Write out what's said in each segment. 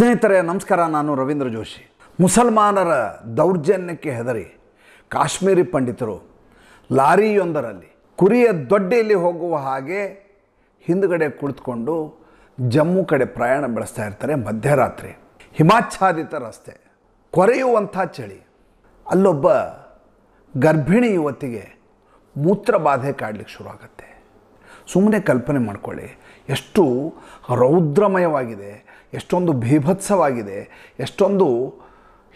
ಸ್ನೇಹಿತರೆ ನಮಸ್ಕಾರ ನಾನು ರವೀಂದ್ರ ಜೋಶಿ ಮುಸಲ್ಮಾನರ ದೌರ್ಜನ್ಯಕ್ಕೆ ಹೆದರಿ ಕಾಶ್ಮೀರಿ ಪಂಡಿತರು ಲಾರಿಯೊಂದರಲ್ಲಿ ಕುರಿಯ ದೊಡ್ಡೆಯಲ್ಲಿ ಹೋಗುವ ಹಾಗೆ ಹಿಂದುಗಡೆ ಕುಳಿತುಕೊಂಡು ಜಮ್ಮು ಕಡೆ ಪ್ರಯಾಣ ಬೆಳೆಸ್ತಾ ಇರ್ತಾರೆ ಮಧ್ಯರಾತ್ರಿ ಹಿಮಾಚ್ಛಾದಿತ ರಸ್ತೆ ಕೊರೆಯುವಂಥ ಚಳಿ ಅಲ್ಲೊಬ್ಬ ಗರ್ಭಿಣಿ ಯುವತಿಗೆ ಮೂತ್ರಬಾಧೆ ಕಾಡಲಿಕ್ಕೆ ಶುರು ಆಗುತ್ತೆ ಸುಮ್ಮನೆ ಕಲ್ಪನೆ ಮಾಡ್ಕೊಳ್ಳಿ ಎಷ್ಟು ರೌದ್ರಮಯವಾಗಿದೆ ಎಷ್ಟೊಂದು ಭೀಭತ್ಸವಾಗಿದೆ ಎಷ್ಟೊಂದು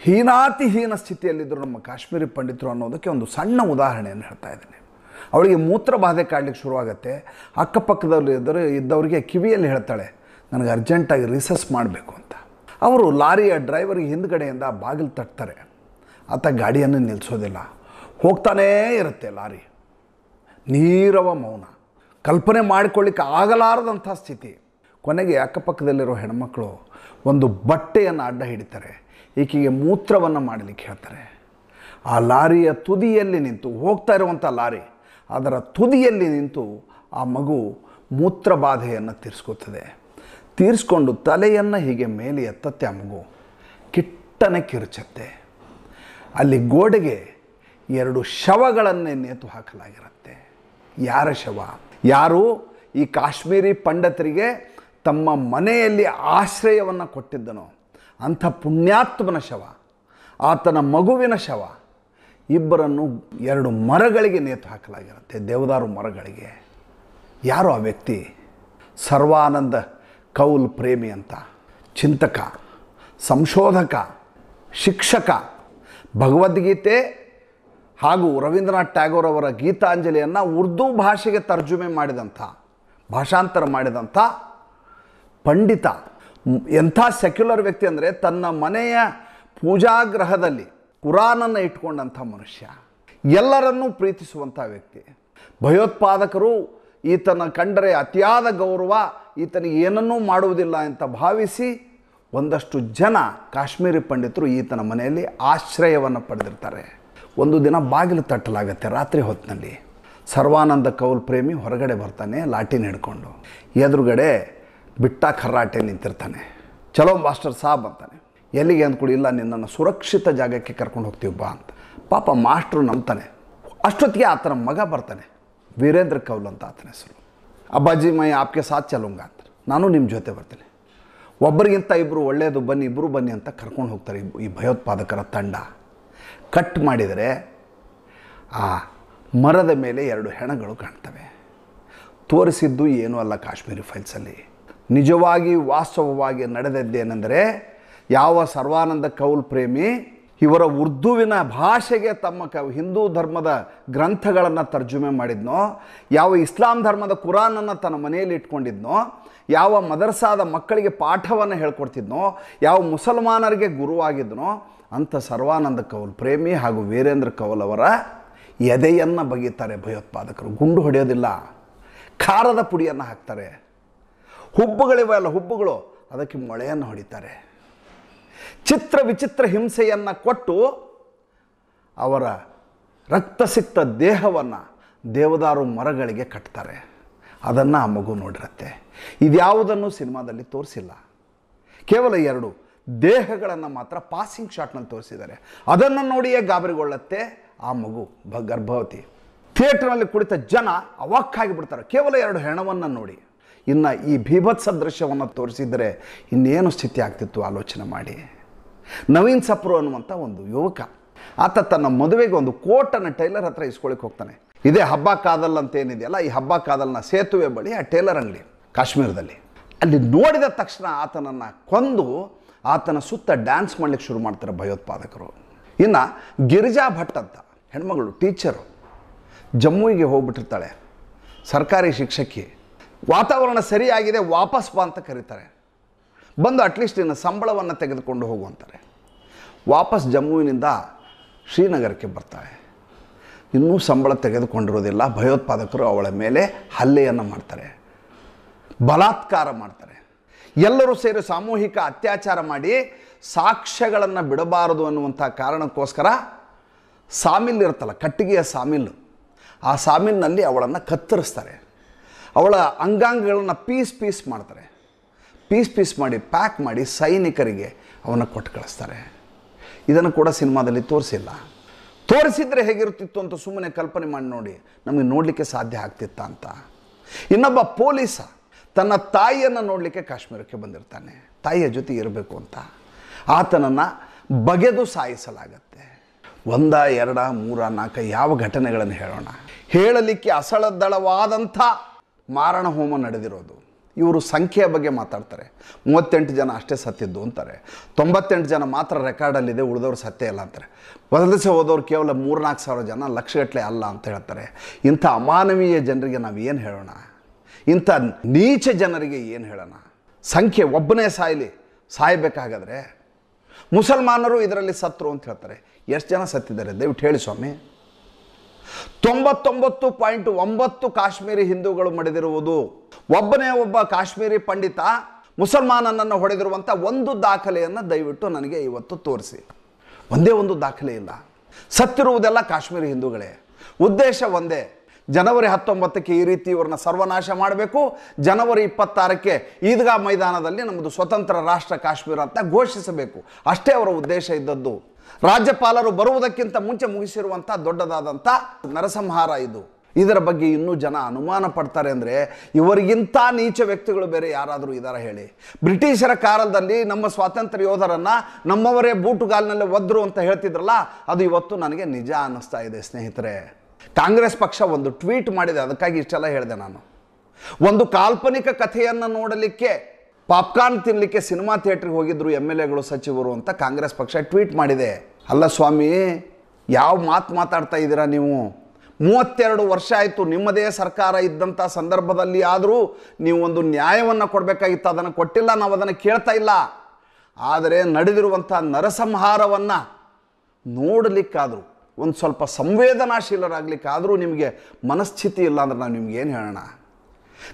ಹೀನಾತಿಹೀನ ಸ್ಥಿತಿಯಲ್ಲಿದ್ದರು ನಮ್ಮ ಕಾಶ್ಮೀರಿ ಪಂಡಿತರು ಅನ್ನೋದಕ್ಕೆ ಒಂದು ಸಣ್ಣ ಉದಾಹರಣೆಯನ್ನು ಹೇಳ್ತಾ ಇದ್ದೀನಿ ಅವಳಿಗೆ ಮೂತ್ರ ಬಾಧೆ ಕಾಡಲಿಕ್ಕೆ ಶುರುವಾಗುತ್ತೆ ಅಕ್ಕಪಕ್ಕದಲ್ಲಿ ಇದ್ದರೆ ಇದ್ದವರಿಗೆ ಕಿವಿಯಲ್ಲಿ ಹೇಳ್ತಾಳೆ ನನಗೆ ಅರ್ಜೆಂಟಾಗಿ ರೀಸಸ್ ಮಾಡಬೇಕು ಅಂತ ಅವರು ಲಾರಿಯ ಡ್ರೈವರ್ಗೆ ಹಿಂದ್ಗಡೆಯಿಂದ ಬಾಗಿಲು ತಟ್ತಾರೆ ಆತ ಗಾಡಿಯನ್ನು ನಿಲ್ಲಿಸೋದಿಲ್ಲ ಹೋಗ್ತಾನೇ ಇರುತ್ತೆ ಲಾರಿ ನೀರವ ಮೌನ ಕಲ್ಪನೆ ಮಾಡಿಕೊಳ್ಳಿಕ್ಕೆ ಆಗಲಾರದಂಥ ಸ್ಥಿತಿ ಕೊನೆಗೆ ಅಕ್ಕಪಕ್ಕದಲ್ಲಿರೋ ಹೆಣ್ಮಕ್ಕಳು ಒಂದು ಬಟ್ಟೆಯನ್ನು ಅಡ್ಡ ಹಿಡಿತಾರೆ ಈಕೆಗೆ ಮೂತ್ರವನ್ನು ಮಾಡಲಿಕ್ಕೆ ಹೇಳ್ತಾರೆ ಆ ಲಾರಿಯ ತುದಿಯಲ್ಲಿ ನಿಂತು ಹೋಗ್ತಾ ಇರುವಂಥ ಲಾರಿ ಅದರ ತುದಿಯಲ್ಲಿ ನಿಂತು ಆ ಮಗು ಮೂತ್ರ ಬಾಧೆಯನ್ನು ತೀರಿಸ್ಕೊತದೆ ತೀರಿಸ್ಕೊಂಡು ತಲೆಯನ್ನು ಹೀಗೆ ಮೇಲೆ ಎತ್ತತ್ತೆ ಆ ಮಗು ಕಿಟ್ಟನೆ ಕಿರುಚತ್ತೆ ಅಲ್ಲಿ ಗೋಡೆಗೆ ಎರಡು ಶವಗಳನ್ನೇ ನೇತು ಹಾಕಲಾಗಿರುತ್ತೆ ಯಾರ ಶವ ಯಾರು ಈ ಕಾಶ್ಮೀರಿ ಪಂಡತರಿಗೆ ತಮ್ಮ ಮನೆಯಲ್ಲಿ ಆಶ್ರಯವನ್ನು ಕೊಟ್ಟಿದ್ದನೋ ಅಂಥ ಪುಣ್ಯಾತ್ಮನ ಶವ ಆತನ ಮಗುವಿನ ಶವ ಇಬ್ಬರನ್ನು ಎರಡು ಮರಗಳಿಗೆ ನೇತು ಹಾಕಲಾಗಿರುತ್ತೆ ದೇವದಾರು ಮರಗಳಿಗೆ ಯಾರು ಆ ವ್ಯಕ್ತಿ ಸರ್ವಾನಂದ ಕೌಲ್ ಪ್ರೇಮಿ ಅಂತ ಚಿಂತಕ ಸಂಶೋಧಕ ಶಿಕ್ಷಕ ಭಗವದ್ಗೀತೆ ಹಾಗೂ ರವೀಂದ್ರನಾಥ್ ಟ್ಯಾಗೋರ್ ಅವರ ಗೀತಾಂಜಲಿಯನ್ನು ಉರ್ದು ಭಾಷೆಗೆ ತರ್ಜುಮೆ ಮಾಡಿದಂಥ ಭಾಷಾಂತರ ಮಾಡಿದಂಥ ಪಂಡಿತ ಎಂಥ ಸೆಕ್ಯುಲರ್ ವ್ಯಕ್ತಿ ಅಂದರೆ ತನ್ನ ಮನೆಯ ಪೂಜಾಗ್ರಹದಲ್ಲಿ ಕುರಾನನ್ನು ಇಟ್ಕೊಂಡಂಥ ಮನುಷ್ಯ ಎಲ್ಲರನ್ನೂ ಪ್ರೀತಿಸುವಂಥ ವ್ಯಕ್ತಿ ಭಯೋತ್ಪಾದಕರು ಈತನ ಕಂಡರೆ ಅತಿಯಾದ ಗೌರವ ಈತನಿಗೆ ಏನನ್ನೂ ಮಾಡುವುದಿಲ್ಲ ಅಂತ ಭಾವಿಸಿ ಒಂದಷ್ಟು ಜನ ಕಾಶ್ಮೀರಿ ಪಂಡಿತರು ಈತನ ಮನೆಯಲ್ಲಿ ಆಶ್ರಯವನ್ನು ಪಡೆದಿರ್ತಾರೆ ಒಂದು ದಿನ ಬಾಗಿಲು ತಟ್ಟಲಾಗತ್ತೆ ರಾತ್ರಿ ಹೊತ್ತಿನಲ್ಲಿ ಸರ್ವಾನಂದ ಕೌಲ್ ಪ್ರೇಮಿ ಹೊರಗಡೆ ಬರ್ತಾನೆ ಲಾಟಿನ ಹಿಡ್ಕೊಂಡು ಎದುರುಗಡೆ ಬಿಟ್ಟ ಕರ್ರಾಟೆ ನಿಂತಿರ್ತಾನೆ ಚಲೋ ಮಾಸ್ಟರ್ ಸಾಬ್ ಅಂತಾನೆ ಎಲ್ಲಿಗೆ ಅಂದ್ಕೊಡಿ ಇಲ್ಲ ನಿನ್ನನ್ನು ಸುರಕ್ಷಿತ ಜಾಗಕ್ಕೆ ಕರ್ಕೊಂಡು ಹೋಗ್ತೀವಿ ಬಾ ಅಂತ ಪಾಪ ಮಾಸ್ಟ್ರು ನಂಬ್ತಾನೆ ಅಷ್ಟೊತ್ತಿಗೆ ಆತನ ಮಗ ಬರ್ತಾನೆ ವೀರೇಂದ್ರ ಕೌಲ್ ಅಂತ ಆತನ ಹೆಸರು ಅಬ್ಬಾಜಿ ಮೈ ಆಪ್ಗೆ ಸಾಥ್ ಚಲೋಂಗ ಅಂತ ನಾನು ನಿಮ್ಮ ಜೊತೆ ಬರ್ತೀನಿ ಒಬ್ಬರಿಗಿಂತ ಇಬ್ಬರು ಒಳ್ಳೆಯದು ಬನ್ನಿ ಇಬ್ಬರು ಬನ್ನಿ ಅಂತ ಕರ್ಕೊಂಡು ಹೋಗ್ತಾರೆ ಈ ಭಯೋತ್ಪಾದಕರ ತಂಡ ಕಟ್ ಮಾಡಿದರೆ ಆ ಮರದ ಮೇಲೆ ಎರಡು ಹೆಣಗಳು ಕಾಣ್ತವೆ ತೋರಿಸಿದ್ದು ಏನೂ ಅಲ್ಲ ಕಾಶ್ಮೀರಿ ಫೈಲ್ಸಲ್ಲಿ ನಿಜವಾಗಿ ವಾಸ್ತವವಾಗಿ ನಡೆದದ್ದೇನೆಂದರೆ ಯಾವ ಸರ್ವಾನಂದ ಕೌಲ್ ಪ್ರೇಮಿ ಇವರ ಉರ್ದುವಿನ ಭಾಷೆಗೆ ತಮ್ಮ ಕ ಹಿಂದೂ ಧರ್ಮದ ಗ್ರಂಥಗಳನ್ನು ತರ್ಜುಮೆ ಮಾಡಿದ್ನೋ ಯಾವ ಇಸ್ಲಾಂ ಧರ್ಮದ ಕುರಾನನ್ನು ತನ್ನ ಮನೆಯಲ್ಲಿ ಇಟ್ಕೊಂಡಿದ್ನೋ ಯಾವ ಮದರ್ಸಾದ ಮಕ್ಕಳಿಗೆ ಪಾಠವನ್ನು ಹೇಳ್ಕೊಡ್ತಿದ್ನೋ ಯಾವ ಮುಸಲ್ಮಾನರಿಗೆ ಗುರುವಾಗಿದ್ನೋ ಅಂಥ ಸರ್ವಾನಂದ ಕೌಲ್ ಪ್ರೇಮಿ ಹಾಗೂ ವೀರೇಂದ್ರ ಕೌಲ್ ಅವರ ಎದೆಯನ್ನು ಬಗೆಯುತ್ತಾರೆ ಭಯೋತ್ಪಾದಕರು ಗುಂಡು ಹೊಡೆಯೋದಿಲ್ಲ ಖಾರದ ಪುಡಿಯನ್ನು ಹಾಕ್ತಾರೆ ಹುಬ್ಬುಗಳಿವೆಯಲ್ಲ ಹುಬ್ಬುಗಳು ಅದಕ್ಕೆ ಮೊಳೆಯನ್ನು ಹೊಡಿತಾರೆ ಚಿತ್ರ ವಿಚಿತ್ರ ಹಿಂಸೆಯನ್ನು ಕೊಟ್ಟು ಅವರ ರಕ್ತ ಸಿಕ್ತ ದೇಹವನ್ನು ದೇವದಾರು ಮರಗಳಿಗೆ ಕಟ್ತಾರೆ ಅದನ್ನು ಆ ಮಗು ನೋಡಿರುತ್ತೆ ಇದ್ಯಾವುದನ್ನು ಸಿನಿಮಾದಲ್ಲಿ ತೋರಿಸಿಲ್ಲ ಕೇವಲ ಎರಡು ದೇಹಗಳನ್ನು ಮಾತ್ರ ಪಾಸಿಂಗ್ ಶಾಟ್ನಲ್ಲಿ ತೋರಿಸಿದ್ದಾರೆ ಅದನ್ನು ನೋಡಿಯೇ ಗಾಬರಿಗೊಳ್ಳುತ್ತೆ ಆ ಮಗು ಭ ಗರ್ಭವತಿ ಥಿಯೇಟ್ರ್ನಲ್ಲಿ ಕುಳಿತ ಜನ ಅವಾಕ್ಕಾಗಿ ಬಿಡ್ತಾರೆ ಕೇವಲ ಎರಡು ಹೆಣವನ್ನು ನೋಡಿ ಇನ್ನು ಈ ಭೀಭತ್ಸ ದೃಶ್ಯವನ್ನು ತೋರಿಸಿದರೆ ಇನ್ನೇನು ಸ್ಥಿತಿ ಆಗ್ತಿತ್ತು ಆಲೋಚನೆ ಮಾಡಿ ನವೀನ್ ಸಪ್ರು ಅನ್ನುವಂಥ ಒಂದು ಯುವಕ ಆತ ತನ್ನ ಮದುವೆಗೆ ಒಂದು ಕೋಟನ್ನು ಟೈಲರ್ ಹತ್ರ ಇಸ್ಕೊಳಕ್ಕೆ ಹೋಗ್ತಾನೆ ಇದೇ ಹಬ್ಬ ಕಾದಲ್ ಅಂತ ಏನಿದೆಯಲ್ಲ ಈ ಹಬ್ಬ ಕಾದಲ್ನ ಸೇತುವೆ ಬಳಿ ಆ ಟೈಲರ್ ಅಂಗಡಿ ಕಾಶ್ಮೀರದಲ್ಲಿ ಅಲ್ಲಿ ನೋಡಿದ ತಕ್ಷಣ ಆತನನ್ನು ಕೊಂದು ಆತನ ಸುತ್ತ ಡ್ಯಾನ್ಸ್ ಮಾಡಲಿಕ್ಕೆ ಶುರು ಮಾಡ್ತಾರೆ ಭಯೋತ್ಪಾದಕರು ಇನ್ನು ಗಿರಿಜಾ ಭಟ್ ಅಂತ ಹೆಣ್ಮಗಳು ಟೀಚರು ಜಮ್ಮುವಿಗೆ ಹೋಗ್ಬಿಟ್ಟಿರ್ತಾಳೆ ಸರ್ಕಾರಿ ಶಿಕ್ಷಕಿ ವಾತಾವರಣ ಸರಿಯಾಗಿದೆ ವಾಪಸ್ ಬಾ ಅಂತ ಕರೀತಾರೆ ಬಂದು ಅಟ್ಲೀಸ್ಟ್ ಇನ್ನು ಸಂಬಳವನ್ನು ತೆಗೆದುಕೊಂಡು ಹೋಗುವಂತಾರೆ ವಾಪಸ್ ಜಮ್ಮುವಿನಿಂದ ಶ್ರೀನಗರಕ್ಕೆ ಬರ್ತಾಳೆ ಇನ್ನೂ ಸಂಬಳ ತೆಗೆದುಕೊಂಡಿರೋದಿಲ್ಲ ಭಯೋತ್ಪಾದಕರು ಅವಳ ಮೇಲೆ ಹಲ್ಲೆಯನ್ನು ಮಾಡ್ತಾರೆ ಬಲಾತ್ಕಾರ ಮಾಡ್ತಾರೆ ಎಲ್ಲರೂ ಸೇರಿ ಸಾಮೂಹಿಕ ಅತ್ಯಾಚಾರ ಮಾಡಿ ಸಾಕ್ಷ್ಯಗಳನ್ನು ಬಿಡಬಾರದು ಅನ್ನುವಂಥ ಕಾರಣಕ್ಕೋಸ್ಕರ ಸಾಮಿಲ್ ಇರುತ್ತಲ್ಲ ಕಟ್ಟಿಗೆಯ ಸಾಮಿಲ್ ಆ ಸಾಮಿಲ್ನಲ್ಲಿ ಅವಳನ್ನು ಕತ್ತರಿಸ್ತಾರೆ ಅವಳ ಅಂಗಾಂಗಗಳನ್ನು ಪೀಸ್ ಪೀಸ್ ಮಾಡ್ತಾರೆ ಪೀಸ್ ಪೀಸ್ ಮಾಡಿ ಪ್ಯಾಕ್ ಮಾಡಿ ಸೈನಿಕರಿಗೆ ಅವನ ಕೊಟ್ಟು ಕಳಿಸ್ತಾರೆ ಇದನ್ನು ಕೂಡ ಸಿನಿಮಾದಲ್ಲಿ ತೋರಿಸಿಲ್ಲ ತೋರಿಸಿದ್ರೆ ಹೇಗಿರುತ್ತಿತ್ತು ಅಂತ ಸುಮ್ಮನೆ ಕಲ್ಪನೆ ಮಾಡಿ ನೋಡಿ ನಮಗೆ ನೋಡಲಿಕ್ಕೆ ಸಾಧ್ಯ ಆಗ್ತಿತ್ತ ಅಂತ ಇನ್ನೊಬ್ಬ ಪೊಲೀಸ ತನ್ನ ತಾಯಿಯನ್ನು ನೋಡಲಿಕ್ಕೆ ಕಾಶ್ಮೀರಕ್ಕೆ ಬಂದಿರ್ತಾನೆ ತಾಯಿಯ ಜೊತೆ ಇರಬೇಕು ಅಂತ ಆತನನ್ನು ಬಗೆದು ಸಾಯಿಸಲಾಗತ್ತೆ ಒಂದ ಎರಡ ಮೂರ ನಾಲ್ಕು ಯಾವ ಘಟನೆಗಳನ್ನು ಹೇಳೋಣ ಹೇಳಲಿಕ್ಕೆ ಅಸಳದಳವಾದಂಥ ಮಾರಣ ಹೋಮ ನಡೆದಿರೋದು ಇವರು ಸಂಖ್ಯೆಯ ಬಗ್ಗೆ ಮಾತಾಡ್ತಾರೆ ಮೂವತ್ತೆಂಟು ಜನ ಅಷ್ಟೇ ಸತ್ತಿದ್ದು ಅಂತಾರೆ ತೊಂಬತ್ತೆಂಟು ಜನ ಮಾತ್ರ ರೆಕಾರ್ಡಲ್ಲಿದೆ ಉಳಿದವರು ಸತ್ಯ ಇಲ್ಲ ಅಂತಾರೆ ಬದಲಿಸಿ ಹೋದವರು ಕೇವಲ ನಾಲ್ಕು ಸಾವಿರ ಜನ ಲಕ್ಷಗಟ್ಟಲೆ ಅಲ್ಲ ಅಂತ ಹೇಳ್ತಾರೆ ಇಂಥ ಅಮಾನವೀಯ ಜನರಿಗೆ ನಾವು ಏನು ಹೇಳೋಣ ಇಂಥ ನೀಚ ಜನರಿಗೆ ಏನು ಹೇಳೋಣ ಸಂಖ್ಯೆ ಒಬ್ಬನೇ ಸಾಯಲಿ ಸಾಯಬೇಕಾಗಿದ್ರೆ ಮುಸಲ್ಮಾನರು ಇದರಲ್ಲಿ ಸತ್ರು ಅಂತ ಹೇಳ್ತಾರೆ ಎಷ್ಟು ಜನ ಸತ್ತಿದ್ದಾರೆ ದಯವಿಟ್ಟು ಹೇಳಿ ಸ್ವಾಮಿ ತೊಂಬತ್ತೊಂಬತ್ತು ಪಾಯಿಂಟ್ ಒಂಬತ್ತು ಕಾಶ್ಮೀರಿ ಹಿಂದೂಗಳು ಮಡಿದಿರುವುದು ಒಬ್ಬನೇ ಒಬ್ಬ ಕಾಶ್ಮೀರಿ ಪಂಡಿತ ಮುಸಲ್ಮಾನನನ್ನು ಹೊಡೆದಿರುವಂಥ ಒಂದು ದಾಖಲೆಯನ್ನು ದಯವಿಟ್ಟು ನನಗೆ ಇವತ್ತು ತೋರಿಸಿ ಒಂದೇ ಒಂದು ದಾಖಲೆ ಇಲ್ಲ ಸತ್ತಿರುವುದೆಲ್ಲ ಕಾಶ್ಮೀರಿ ಹಿಂದೂಗಳೇ ಉದ್ದೇಶ ಒಂದೇ ಜನವರಿ ಹತ್ತೊಂಬತ್ತಕ್ಕೆ ಈ ರೀತಿ ಇವ್ರನ್ನ ಸರ್ವನಾಶ ಮಾಡಬೇಕು ಜನವರಿ ಇಪ್ಪತ್ತಾರಕ್ಕೆ ಈದ್ಗಾ ಮೈದಾನದಲ್ಲಿ ನಮ್ಮದು ಸ್ವತಂತ್ರ ರಾಷ್ಟ್ರ ಕಾಶ್ಮೀರ ಅಂತ ಘೋಷಿಸಬೇಕು ಅಷ್ಟೇ ಅವರ ಉದ್ದೇಶ ಇದ್ದದ್ದು ರಾಜ್ಯಪಾಲರು ಬರುವುದಕ್ಕಿಂತ ಮುಂಚೆ ಮುಗಿಸಿರುವಂಥ ದೊಡ್ಡದಾದಂಥ ನರಸಂಹಾರ ಇದು ಇದರ ಬಗ್ಗೆ ಇನ್ನೂ ಜನ ಅನುಮಾನ ಪಡ್ತಾರೆ ಅಂದರೆ ಇವರಿಗಿಂತ ನೀಚ ವ್ಯಕ್ತಿಗಳು ಬೇರೆ ಯಾರಾದರೂ ಇದ್ದಾರೆ ಹೇಳಿ ಬ್ರಿಟಿಷರ ಕಾಲದಲ್ಲಿ ನಮ್ಮ ಸ್ವಾತಂತ್ರ್ಯ ಯೋಧರನ್ನು ನಮ್ಮವರೇ ಬೂಟುಗಾಲಿನಲ್ಲಿ ಒದ್ರು ಅಂತ ಹೇಳ್ತಿದ್ರಲ್ಲ ಅದು ಇವತ್ತು ನನಗೆ ನಿಜ ಅನ್ನಿಸ್ತಾ ಇದೆ ಸ್ನೇಹಿತರೆ ಕಾಂಗ್ರೆಸ್ ಪಕ್ಷ ಒಂದು ಟ್ವೀಟ್ ಮಾಡಿದೆ ಅದಕ್ಕಾಗಿ ಇಷ್ಟೆಲ್ಲ ಹೇಳಿದೆ ನಾನು ಒಂದು ಕಾಲ್ಪನಿಕ ಕಥೆಯನ್ನು ನೋಡಲಿಕ್ಕೆ ಪಾಪ್ಕಾರ್ನ್ ತಿನ್ನಲಿಕ್ಕೆ ಸಿನಿಮಾ ಥಿಯೇಟ್ರಿಗೆ ಹೋಗಿದ್ದರು ಎಮ್ ಎಲ್ ಎಗಳು ಸಚಿವರು ಅಂತ ಕಾಂಗ್ರೆಸ್ ಪಕ್ಷ ಟ್ವೀಟ್ ಮಾಡಿದೆ ಅಲ್ಲ ಸ್ವಾಮಿ ಯಾವ ಮಾತು ಮಾತಾಡ್ತಾ ಇದ್ದೀರಾ ನೀವು ಮೂವತ್ತೆರಡು ವರ್ಷ ಆಯಿತು ನಿಮ್ಮದೇ ಸರ್ಕಾರ ಇದ್ದಂಥ ಸಂದರ್ಭದಲ್ಲಿ ಆದರೂ ನೀವು ಒಂದು ನ್ಯಾಯವನ್ನು ಕೊಡಬೇಕಾಗಿತ್ತು ಅದನ್ನು ಕೊಟ್ಟಿಲ್ಲ ನಾವು ಅದನ್ನು ಕೇಳ್ತಾ ಇಲ್ಲ ಆದರೆ ನಡೆದಿರುವಂಥ ನರಸಂಹಾರವನ್ನು ನೋಡಲಿಕ್ಕಾದರೂ ಒಂದು ಸ್ವಲ್ಪ ಸಂವೇದನಾಶೀಲರಾಗಲಿಕ್ಕೆ ನಿಮಗೆ ಮನಸ್ಥಿತಿ ಇಲ್ಲ ಅಂದ್ರೆ ನಾನು ನಿಮ್ಗೆ ಏನು ಹೇಳೋಣ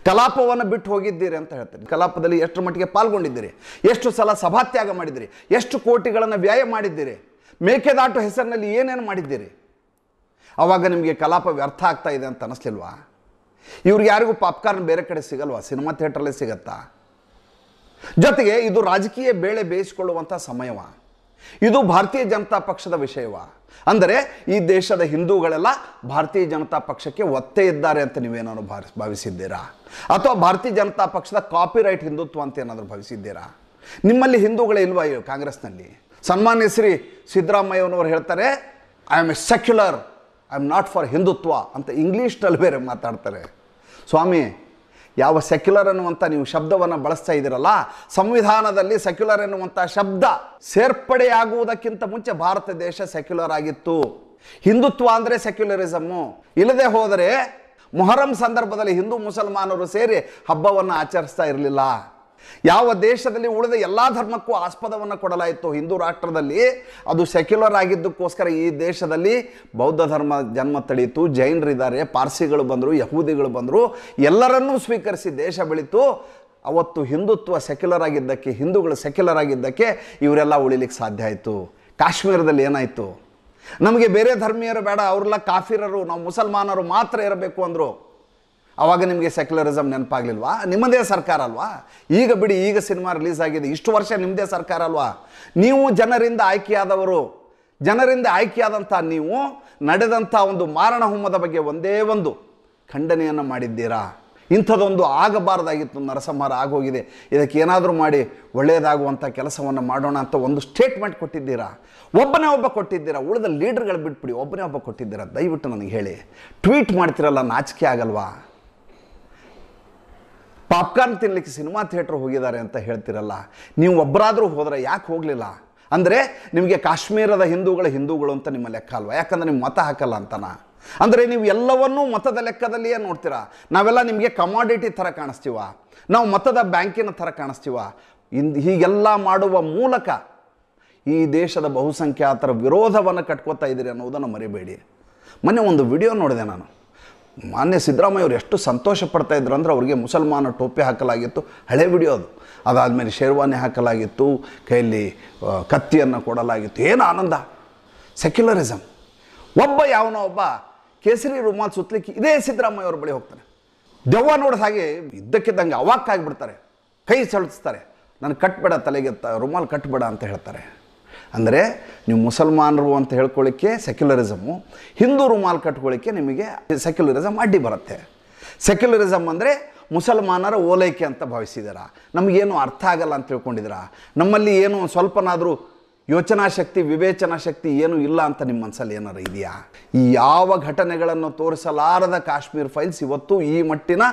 ಕಲಾಪವನ್ನು ಬಿಟ್ಟು ಹೋಗಿದ್ದೀರಿ ಅಂತ ಹೇಳ್ತೀನಿ ಕಲಾಪದಲ್ಲಿ ಎಷ್ಟು ಮಟ್ಟಿಗೆ ಪಾಲ್ಗೊಂಡಿದ್ದೀರಿ ಎಷ್ಟು ಸಲ ಸಭಾತ್ಯಾಗ ಮಾಡಿದ್ದೀರಿ ಎಷ್ಟು ಕೋಟಿಗಳನ್ನು ವ್ಯಯ ಮಾಡಿದ್ದೀರಿ ಮೇಕೆದಾಟು ಹೆಸರಿನಲ್ಲಿ ಏನೇನು ಮಾಡಿದ್ದೀರಿ ಆವಾಗ ನಿಮಗೆ ಕಲಾಪ ವ್ಯರ್ಥ ಆಗ್ತಾ ಇದೆ ಅಂತ ಅನ್ನಿಸ್ಲಿಲ್ವಾ ಇವ್ರಿಗೆ ಯಾರಿಗೂ ಪಾಪ್ಕಾರ್ನ್ ಬೇರೆ ಕಡೆ ಸಿಗಲ್ವಾ ಸಿನಿಮಾ ಥಿಯೇಟ್ರಲ್ಲೇ ಸಿಗತ್ತಾ ಜೊತೆಗೆ ಇದು ರಾಜಕೀಯ ಬೇಳೆ ಬೇಯಿಸ್ಕೊಳ್ಳುವಂಥ ಸಮಯವ ಇದು ಭಾರತೀಯ ಜನತಾ ಪಕ್ಷದ ವಿಷಯವ ಅಂದರೆ ಈ ದೇಶದ ಹಿಂದೂಗಳೆಲ್ಲ ಭಾರತೀಯ ಜನತಾ ಪಕ್ಷಕ್ಕೆ ಒತ್ತೆ ಇದ್ದಾರೆ ಅಂತ ನೀವೇನಾದ್ರು ಭಾವಿಸ್ ಭಾವಿಸಿದ್ದೀರಾ ಅಥವಾ ಭಾರತೀಯ ಜನತಾ ಪಕ್ಷದ ಕಾಪಿರೈಟ್ ಹಿಂದುತ್ವ ಅಂತ ಏನಾದರೂ ಭಾವಿಸಿದ್ದೀರಾ ನಿಮ್ಮಲ್ಲಿ ಹಿಂದೂಗಳೇ ಇಲ್ವಾ ಕಾಂಗ್ರೆಸ್ನಲ್ಲಿ ಸನ್ಮಾನ್ಯ ಶ್ರೀ ಸಿದ್ದರಾಮಯ್ಯನವರು ಹೇಳ್ತಾರೆ I am a secular I am not for Hindutva ಅಂತ ಇಂಗ್ಲೀಷ್ನಲ್ಲಿ ಬೇರೆ ಮಾತಾಡ್ತಾರೆ ಸ್ವಾಮಿ ಯಾವ ಸೆಕ್ಯುಲರ್ ಅನ್ನುವಂಥ ನೀವು ಶಬ್ದವನ್ನು ಬಳಸ್ತಾ ಇದ್ದೀರಲ್ಲ ಸಂವಿಧಾನದಲ್ಲಿ ಸೆಕ್ಯುಲರ್ ಎನ್ನುವಂಥ ಶಬ್ದ ಸೇರ್ಪಡೆಯಾಗುವುದಕ್ಕಿಂತ ಮುಂಚೆ ಭಾರತ ದೇಶ ಸೆಕ್ಯುಲರ್ ಆಗಿತ್ತು ಹಿಂದುತ್ವ ಅಂದರೆ ಸೆಕ್ಯುಲರಿಸಮ್ಮು ಇಲ್ಲದೆ ಹೋದರೆ ಮೊಹರಂ ಸಂದರ್ಭದಲ್ಲಿ ಹಿಂದೂ ಮುಸಲ್ಮಾನರು ಸೇರಿ ಹಬ್ಬವನ್ನು ಆಚರಿಸ್ತಾ ಇರಲಿಲ್ಲ ಯಾವ ದೇಶದಲ್ಲಿ ಉಳಿದ ಎಲ್ಲ ಧರ್ಮಕ್ಕೂ ಆಸ್ಪದವನ್ನು ಕೊಡಲಾಯಿತು ಹಿಂದೂ ರಾಷ್ಟ್ರದಲ್ಲಿ ಅದು ಸೆಕ್ಯುಲರ್ ಆಗಿದ್ದಕ್ಕೋಸ್ಕರ ಈ ದೇಶದಲ್ಲಿ ಬೌದ್ಧ ಧರ್ಮ ಜನ್ಮ ತಳೀತು ಜೈನರಿದ್ದಾರೆ ಪಾರ್ಸಿಗಳು ಬಂದರು ಯಹೂದಿಗಳು ಬಂದರು ಎಲ್ಲರನ್ನೂ ಸ್ವೀಕರಿಸಿ ದೇಶ ಬೆಳೀತು ಅವತ್ತು ಹಿಂದುತ್ವ ಸೆಕ್ಯುಲರ್ ಆಗಿದ್ದಕ್ಕೆ ಹಿಂದೂಗಳು ಸೆಕ್ಯುಲರ್ ಆಗಿದ್ದಕ್ಕೆ ಇವರೆಲ್ಲ ಉಳಿಲಿಕ್ಕೆ ಸಾಧ್ಯ ಆಯಿತು ಕಾಶ್ಮೀರದಲ್ಲಿ ಏನಾಯಿತು ನಮಗೆ ಬೇರೆ ಧರ್ಮೀಯರು ಬೇಡ ಅವರೆಲ್ಲ ಕಾಫಿರರು ನಾವು ಮುಸಲ್ಮಾನರು ಮಾತ್ರ ಇರಬೇಕು ಅಂದರು ಆವಾಗ ನಿಮಗೆ ಸೆಕ್ಯುಲರಿಸಮ್ ನೆನಪಾಗಲಿಲ್ವಾ ನಿಮ್ಮದೇ ಸರ್ಕಾರ ಅಲ್ವಾ ಈಗ ಬಿಡಿ ಈಗ ಸಿನಿಮಾ ರಿಲೀಸ್ ಆಗಿದೆ ಇಷ್ಟು ವರ್ಷ ನಿಮ್ಮದೇ ಸರ್ಕಾರ ಅಲ್ವಾ ನೀವು ಜನರಿಂದ ಆಯ್ಕೆಯಾದವರು ಜನರಿಂದ ಆಯ್ಕೆಯಾದಂಥ ನೀವು ನಡೆದಂಥ ಒಂದು ಮಾರಣ ಹೋಮದ ಬಗ್ಗೆ ಒಂದೇ ಒಂದು ಖಂಡನೆಯನ್ನು ಮಾಡಿದ್ದೀರಾ ಇಂಥದ್ದೊಂದು ಆಗಬಾರದಾಗಿತ್ತು ನರಸಂಹಾರ ಆಗೋಗಿದೆ ಇದಕ್ಕೆ ಏನಾದರೂ ಮಾಡಿ ಒಳ್ಳೆಯದಾಗುವಂಥ ಕೆಲಸವನ್ನು ಮಾಡೋಣ ಅಂತ ಒಂದು ಸ್ಟೇಟ್ಮೆಂಟ್ ಕೊಟ್ಟಿದ್ದೀರಾ ಒಬ್ಬನೇ ಒಬ್ಬ ಕೊಟ್ಟಿದ್ದೀರಾ ಉಳಿದ ಲೀಡರ್ಗಳು ಬಿಟ್ಬಿಡಿ ಒಬ್ಬನೇ ಒಬ್ಬ ಕೊಟ್ಟಿದ್ದೀರಾ ದಯವಿಟ್ಟು ನನಗೆ ಹೇಳಿ ಟ್ವೀಟ್ ಮಾಡ್ತಿರಲ್ಲ ನಾಚಿಕೆ ಆಗಲ್ವಾ ಪಾಪ್ಕಾರ್ನ್ ತಿನ್ನಲಿಕ್ಕೆ ಸಿನಿಮಾ ಥಿಯೇಟ್ರ್ ಹೋಗಿದ್ದಾರೆ ಅಂತ ಹೇಳ್ತಿರಲ್ಲ ನೀವು ಒಬ್ಬರಾದರೂ ಹೋದರೆ ಯಾಕೆ ಹೋಗಲಿಲ್ಲ ಅಂದರೆ ನಿಮಗೆ ಕಾಶ್ಮೀರದ ಹಿಂದೂಗಳ ಹಿಂದೂಗಳು ಅಂತ ನಿಮ್ಮ ಲೆಕ್ಕ ಅಲ್ವಾ ಯಾಕಂದರೆ ನಿಮ್ಮ ಮತ ಹಾಕಲ್ಲ ಅಂತಾನ ಅಂದರೆ ನೀವು ಎಲ್ಲವನ್ನೂ ಮತದ ಲೆಕ್ಕದಲ್ಲಿಯೇ ನೋಡ್ತೀರಾ ನಾವೆಲ್ಲ ನಿಮಗೆ ಕಮಾಡಿಟಿ ಥರ ಕಾಣಿಸ್ತೀವ ನಾವು ಮತದ ಬ್ಯಾಂಕಿನ ಥರ ಕಾಣಿಸ್ತೀವ ಇಂದು ಹೀಗೆಲ್ಲ ಮಾಡುವ ಮೂಲಕ ಈ ದೇಶದ ಬಹುಸಂಖ್ಯಾತರ ವಿರೋಧವನ್ನು ಕಟ್ಕೋತಾ ಇದ್ದೀರಿ ಅನ್ನೋದನ್ನು ಮರಿಬೇಡಿ ಮೊನ್ನೆ ಒಂದು ವಿಡಿಯೋ ನೋಡಿದೆ ನಾನು ಮಾನ್ಯ ಸಿದ್ದರಾಮಯ್ಯ ಅವರು ಎಷ್ಟು ಸಂತೋಷ ಪಡ್ತಾಯಿದ್ರು ಅಂದರೆ ಅವರಿಗೆ ಮುಸಲ್ಮಾನ ಟೋಪಿ ಹಾಕಲಾಗಿತ್ತು ಹಳೆ ವಿಡಿಯೋ ಅದು ಅದಾದಮೇಲೆ ಶೇರ್ವಾನಿ ಹಾಕಲಾಗಿತ್ತು ಕೈಯಲ್ಲಿ ಕತ್ತಿಯನ್ನು ಕೊಡಲಾಗಿತ್ತು ಏನು ಆನಂದ ಸೆಕ್ಯುಲರಿಸಮ್ ಒಬ್ಬ ಯಾವನೋ ಒಬ್ಬ ಕೇಸರಿ ರುಮಾಲ್ ಸುತ್ತಲಿಕ್ಕೆ ಇದೇ ಸಿದ್ದರಾಮಯ್ಯ ಅವ್ರ ಬಳಿ ಹೋಗ್ತಾನೆ ದೆವ್ವ ನೋಡಿದ ಹಾಗೆ ಇದ್ದಕ್ಕಿದ್ದಂಗೆ ಅವಾಕ್ ಆಗಿಬಿಡ್ತಾರೆ ಕೈ ಸಳಿಸ್ತಾರೆ ನನಗೆ ಕಟ್ಬೇಡ ತಲೆಗೆ ರುಮಾಲ್ ಕಟ್ಬೇಡ ಅಂತ ಹೇಳ್ತಾರೆ ಅಂದರೆ ನೀವು ಮುಸಲ್ಮಾನರು ಅಂತ ಹೇಳ್ಕೊಳ್ಳಿಕ್ಕೆ ಸೆಕ್ಯುಲರಿಸಮು ಹಿಂದೂರು ಮಾಲ್ ಕಟ್ಕೊಳ್ಳಿಕ್ಕೆ ನಿಮಗೆ ಸೆಕ್ಯುಲರಿಸಮ್ ಅಡ್ಡಿ ಬರುತ್ತೆ ಸೆಕ್ಯುಲರಿಸಮ್ ಅಂದರೆ ಮುಸಲ್ಮಾನರ ಓಲೈಕೆ ಅಂತ ಭಾವಿಸಿದ್ದೀರಾ ನಮಗೇನು ಅರ್ಥ ಆಗಲ್ಲ ಅಂತ ತಿಳ್ಕೊಂಡಿದ್ದೀರಾ ನಮ್ಮಲ್ಲಿ ಏನು ಸ್ವಲ್ಪನಾದರೂ ಯೋಚನಾ ಶಕ್ತಿ ವಿವೇಚನಾ ಶಕ್ತಿ ಏನೂ ಇಲ್ಲ ಅಂತ ನಿಮ್ಮ ಮನಸ್ಸಲ್ಲಿ ಏನಾರು ಇದೆಯಾ ಈ ಯಾವ ಘಟನೆಗಳನ್ನು ತೋರಿಸಲಾರದ ಕಾಶ್ಮೀರ್ ಫೈಲ್ಸ್ ಇವತ್ತು ಈ ಮಟ್ಟಿನ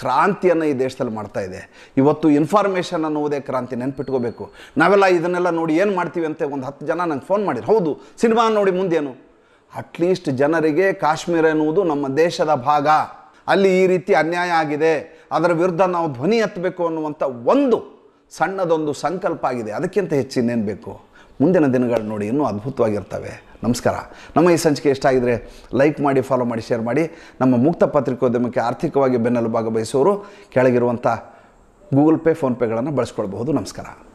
ಕ್ರಾಂತಿಯನ್ನು ಈ ದೇಶದಲ್ಲಿ ಮಾಡ್ತಾ ಇದೆ ಇವತ್ತು ಇನ್ಫಾರ್ಮೇಷನ್ ಅನ್ನುವುದೇ ಕ್ರಾಂತಿ ನೆನ್ಪಿಟ್ಕೋಬೇಕು ನಾವೆಲ್ಲ ಇದನ್ನೆಲ್ಲ ನೋಡಿ ಏನು ಮಾಡ್ತೀವಿ ಅಂತ ಒಂದು ಹತ್ತು ಜನ ನಂಗೆ ಫೋನ್ ಮಾಡಿದ್ರು ಹೌದು ಸಿನಿಮಾ ನೋಡಿ ಮುಂದೇನು ಅಟ್ಲೀಸ್ಟ್ ಜನರಿಗೆ ಕಾಶ್ಮೀರ ಎನ್ನುವುದು ನಮ್ಮ ದೇಶದ ಭಾಗ ಅಲ್ಲಿ ಈ ರೀತಿ ಅನ್ಯಾಯ ಆಗಿದೆ ಅದರ ವಿರುದ್ಧ ನಾವು ಧ್ವನಿ ಹತ್ತಬೇಕು ಅನ್ನುವಂಥ ಒಂದು ಸಣ್ಣದೊಂದು ಸಂಕಲ್ಪ ಆಗಿದೆ ಅದಕ್ಕಿಂತ ಹೆಚ್ಚಿನೇನು ಬೇಕು ಮುಂದಿನ ದಿನಗಳು ನೋಡಿ ಇನ್ನೂ ಅದ್ಭುತವಾಗಿರ್ತವೆ ನಮಸ್ಕಾರ ನಮ್ಮ ಈ ಸಂಚಿಕೆ ಇಷ್ಟಾಗಿದ್ದರೆ ಲೈಕ್ ಮಾಡಿ ಫಾಲೋ ಮಾಡಿ ಶೇರ್ ಮಾಡಿ ನಮ್ಮ ಮುಕ್ತ ಪತ್ರಿಕೋದ್ಯಮಕ್ಕೆ ಆರ್ಥಿಕವಾಗಿ ಬೆನ್ನೆಲುಬಾಗ ಬಯಸೋರು ಕೆಳಗಿರುವಂಥ ಗೂಗಲ್ ಪೇ ಫೋನ್ಪೇಗಳನ್ನು ಬಳಸ್ಕೊಳ್ಬಹುದು ನಮಸ್ಕಾರ